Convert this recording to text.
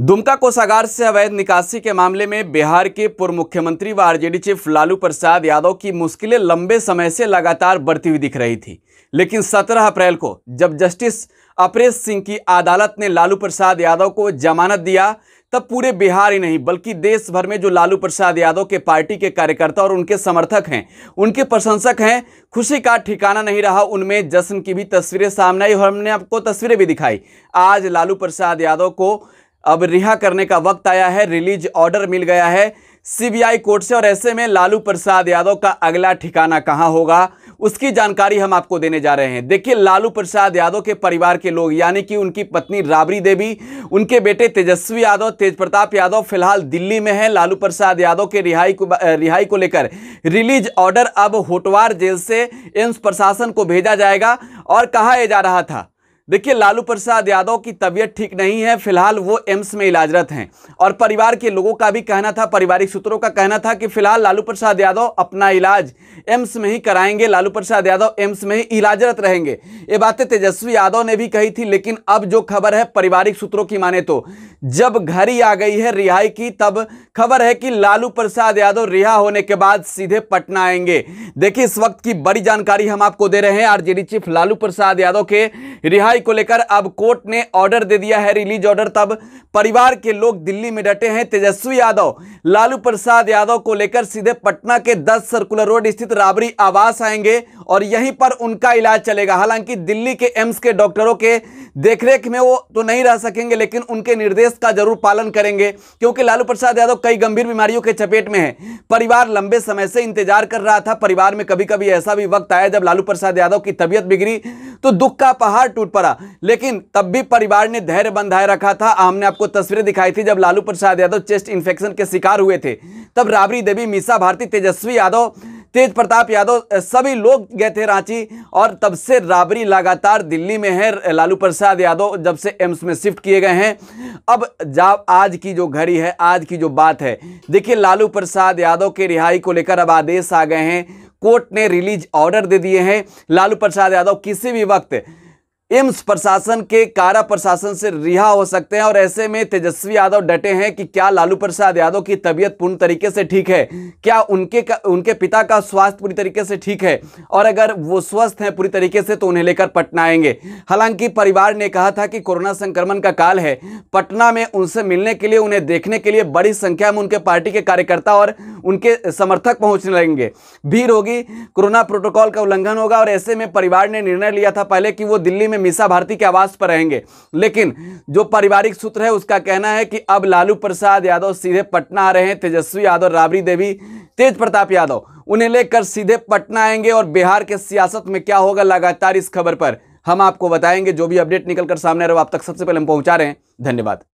दुमका कोषागार से अवैध निकासी के मामले में बिहार के पूर्व मुख्यमंत्री व आरजेडी चीफ लालू प्रसाद यादव की मुश्किलें लंबे समय से लगातार बढ़ती हुई दिख रही थी लेकिन 17 अप्रैल को जब जस्टिस अपरेश सिंह की अदालत ने लालू प्रसाद यादव को जमानत दिया तब पूरे बिहार ही नहीं बल्कि देश भर में जो लालू प्रसाद यादव के पार्टी के कार्यकर्ता और उनके समर्थक हैं उनके प्रशंसक हैं खुशी का ठिकाना नहीं रहा उनमें जश्न की भी तस्वीरें सामने आई और हमने आपको तस्वीरें भी दिखाई आज लालू प्रसाद यादव को अब रिहा करने का वक्त आया है रिलीज ऑर्डर मिल गया है सीबीआई कोर्ट से और ऐसे में लालू प्रसाद यादव का अगला ठिकाना कहां होगा उसकी जानकारी हम आपको देने जा रहे हैं देखिए लालू प्रसाद यादव के परिवार के लोग यानी कि उनकी पत्नी राबड़ी देवी उनके बेटे तेजस्वी यादव तेज प्रताप यादव फिलहाल दिल्ली में हैं लालू प्रसाद यादव के रिहाई को रिहाई को लेकर रिलीज ऑर्डर अब होटवार जेल से एम्स प्रशासन को भेजा जाएगा और कहा यह जा रहा था देखिए लालू प्रसाद यादव की तबीयत ठीक नहीं है फिलहाल वो एम्स में इलाजरत हैं और परिवार के लोगों का भी कहना था पारिवारिक सूत्रों का कहना था कि फिलहाल लालू प्रसाद यादव अपना इलाज एम्स में ही कराएंगे लालू प्रसाद यादव एम्स में ही इलाजरत रहेंगे ये बातें तेजस्वी यादव ने भी कही थी लेकिन अब जो खबर है पारिवारिक सूत्रों की माने तो जब घर ही आ गई है रिहाई की तब खबर है कि लालू प्रसाद यादव रिहा होने के बाद सीधे पटना आएंगे देखिए इस वक्त की बड़ी जानकारी हम आपको दे रहे हैं आरजेडी चीफ लालू प्रसाद यादव के रिहाई कार्रवाई को लेकर अब कोर्ट ने ऑर्डर दे दिया है रिलीज ऑर्डर तब परिवार के लोग दिल्ली में डटे हैं तेजस्वी यादव लालू प्रसाद यादव को लेकर सीधे पटना के 10 सर्कुलर रोड स्थित राबरी आवास आएंगे और यहीं पर उनका इलाज चलेगा हालांकि दिल्ली के एम्स के डॉक्टरों के देखरेख में वो तो नहीं रह सकेंगे लेकिन उनके निर्देश का जरूर पालन करेंगे क्योंकि लालू प्रसाद यादव कई गंभीर बीमारियों के चपेट में है परिवार लंबे समय से इंतजार कर रहा था परिवार में कभी कभी ऐसा भी वक्त आया जब लालू प्रसाद यादव की तबियत बिगड़ी तो दुख का पहाड़ टूट पड़ा लेकिन तब भी परिवार ने धैर्य बंधाए रखा था हमने आपको तस्वीरें दिखाई थी जब लालू प्रसाद यादव चेस्ट इन्फेक्शन के शिकार हुए थे तब राबड़ी देवी मीसा भारती तेजस्वी यादव तेज प्रताप यादव सभी लोग गए थे रांची और तब से राबरी लगातार दिल्ली में है लालू प्रसाद यादव जब से एम्स में शिफ्ट किए गए हैं अब जा आज की जो घड़ी है आज की जो बात है देखिए लालू प्रसाद यादव के रिहाई को लेकर अब आदेश आ गए हैं कोर्ट ने रिलीज ऑर्डर दे दिए हैं लालू प्रसाद यादव किसी भी वक्त एम्स प्रशासन के कारा प्रशासन से रिहा हो सकते हैं और ऐसे में तेजस्वी यादव डटे हैं कि क्या लालू प्रसाद यादव की तबीयत पूर्ण तरीके से ठीक है क्या उनके का, उनके पिता का स्वास्थ्य पूरी तरीके से ठीक है और अगर वो स्वस्थ हैं पूरी तरीके से तो उन्हें लेकर पटना आएंगे हालांकि परिवार ने कहा था कि कोरोना संक्रमण का काल है पटना में उनसे मिलने के लिए उन्हें देखने के लिए बड़ी संख्या में उनके पार्टी के कार्यकर्ता और उनके समर्थक पहुंचने लगेंगे भीड़ होगी कोरोना प्रोटोकॉल का उल्लंघन होगा और ऐसे में परिवार ने निर्णय लिया था पहले कि वो दिल्ली में मीसा भारती के आवास पर रहेंगे लेकिन जो पारिवारिक सूत्र है उसका कहना है कि अब लालू प्रसाद यादव सीधे पटना आ रहे हैं तेजस्वी यादव राबड़ी देवी तेज प्रताप यादव उन्हें लेकर सीधे पटना आएंगे और बिहार के सियासत में क्या होगा लगातार इस खबर पर हम आपको बताएंगे जो भी अपडेट निकलकर सामने आ रहे हो आप तक सबसे पहले हम पहुंचा रहे हैं धन्यवाद